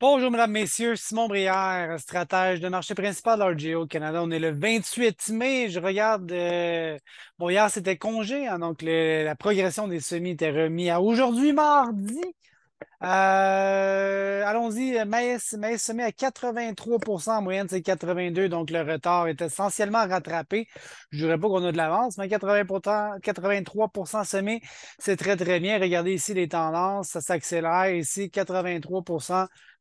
Bonjour, mesdames, messieurs. Simon Brière, stratège de marché principal RGO Canada. On est le 28 mai. Je regarde. Euh, bon, hier, c'était congé. Hein, donc, la progression des semis était remise à aujourd'hui, mardi. Euh, allons-y, Maïs, semé se à 83 en moyenne, c'est 82, donc le retard est essentiellement rattrapé. Je ne dirais pas qu'on a de l'avance, mais 80%, 83 semé, c'est très très bien. Regardez ici les tendances, ça s'accélère ici, 83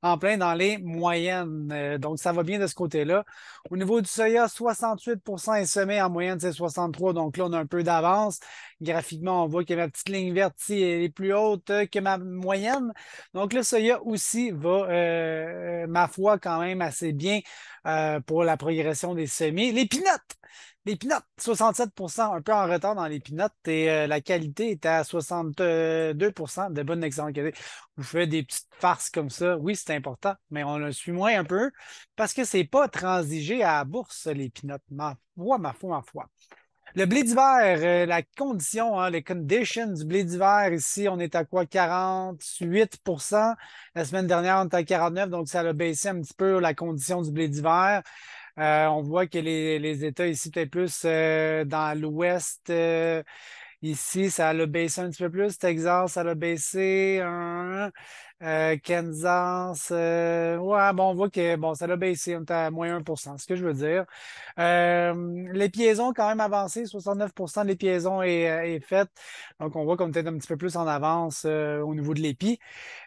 en plein dans les moyennes. Euh, donc ça va bien de ce côté-là. Au niveau du soya, 68 est semé, en moyenne c'est 63, donc là on a un peu d'avance. Graphiquement, on voit que ma petite ligne verte ici est plus haute que ma moyenne. Donc, le soya aussi va, euh, euh, ma foi, quand même assez bien euh, pour la progression des semis. Les pinottes, les pinottes, 67 un peu en retard dans les pinottes et la qualité est à 62 de bonne excellente qualité. Vous faites des petites farces comme ça, oui, c'est important, mais on le suit moins un peu parce que c'est pas transigé à la bourse, les pinottes. Ma foi, ma foi, ma foi. Le blé d'hiver, euh, la condition, hein, les conditions du blé d'hiver ici, on est à quoi? 48 La semaine dernière, on était à 49 donc ça a baissé un petit peu la condition du blé d'hiver. Euh, on voit que les, États ici, peut-être plus euh, dans l'ouest, Ici, ça a baissé un petit peu plus. Texas, ça a baissé. Hein, Kansas, euh, ouais, bon, on voit que bon, ça a baissé. On est à moins 1 ce que je veux dire. Euh, les piaisons, quand même avancé. 69 des piaisons est, est faite. Donc, on voit qu'on était un petit peu plus en avance au niveau de l'épi.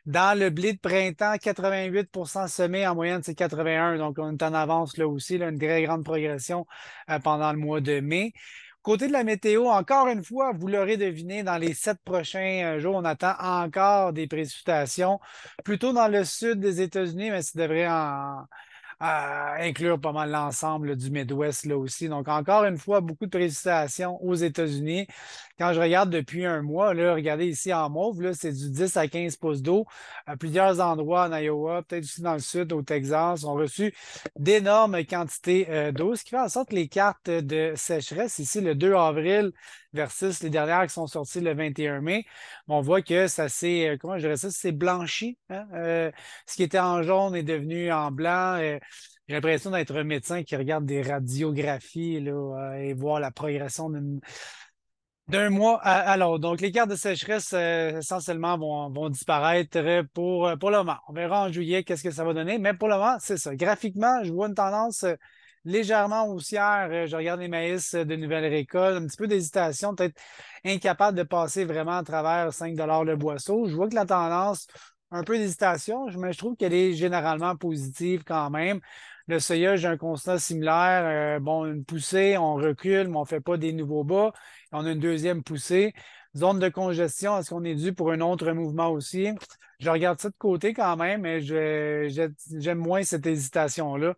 Dans le blé de printemps, 88 semé. En moyenne, c'est 81. Donc, on est en avance là aussi. une très grande progression pendant le mois de mai. Côté de la météo, encore une fois, vous l'aurez deviné, dans les sept prochains euh, jours, on attend encore des précipitations, plutôt dans le sud des États-Unis, mais ça devrait en, inclure pas mal l'ensemble du Midwest là aussi. Donc, encore une fois, beaucoup de précipitations aux États-Unis. Quand je regarde depuis un mois, là, regardez ici en mauve, c'est du 10 à 15 pouces d'eau. À plusieurs endroits en Iowa, peut-être aussi dans le sud, au Texas, ont reçu d'énormes quantités euh, d'eau, ce qui fait en sorte que les cartes de sécheresse ici, le 2 avril, versus les dernières qui sont sorties le 21 mai. On voit que ça s'est, euh, comment je c'est blanchi. Hein. Euh, ce qui était en jaune est devenu en blanc. Euh, j'ai l'impression d'être un médecin qui regarde des radiographies et voir la progression d'un mois à, l'autre. Donc, les cartes de sécheresse, essentiellement, vont, disparaître pour, pour le moment. On verra en juillet qu'est-ce que ça va donner, mais pour le moment, c'est ça. Graphiquement, je vois une tendance légèrement haussière. Euh, je regarde les maïs euh, de Nouvelle-Récolte, un petit peu d'hésitation, peut-être incapable de passer vraiment à travers 5 le boisseau. Je vois que la tendance, un peu d'hésitation, mais je trouve qu'elle est généralement positive quand même. Le soya, j'ai un constat similaire. Euh, bon, une poussée, on recule, mais on ne fait pas des nouveaux bas. On a une deuxième poussée. Zone de congestion, est-ce qu'on est dû pour un autre mouvement aussi? Je regarde ça de côté quand même, mais j'aime moins cette hésitation-là euh,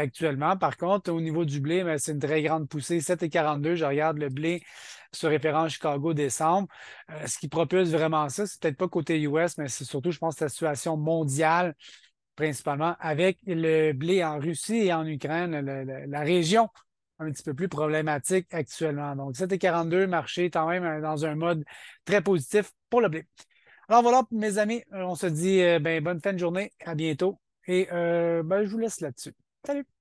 actuellement. Par contre, au niveau du blé, ben, c'est une très grande poussée. 7,42, je regarde le blé sur référent Chicago décembre. Euh, ce qui propulse vraiment ça, c'est peut-être pas côté US, mais c'est surtout, je pense, la situation mondiale principalement avec le blé en Russie et en Ukraine, la région un petit peu plus problématique actuellement. Donc, 7 et 42, marché quand même euh, dans un mode très positif pour le blé. Alors voilà, mes amis, euh, on se dit euh, ben, bonne fin de journée, à bientôt et ben, je vous laisse là-dessus. Salut!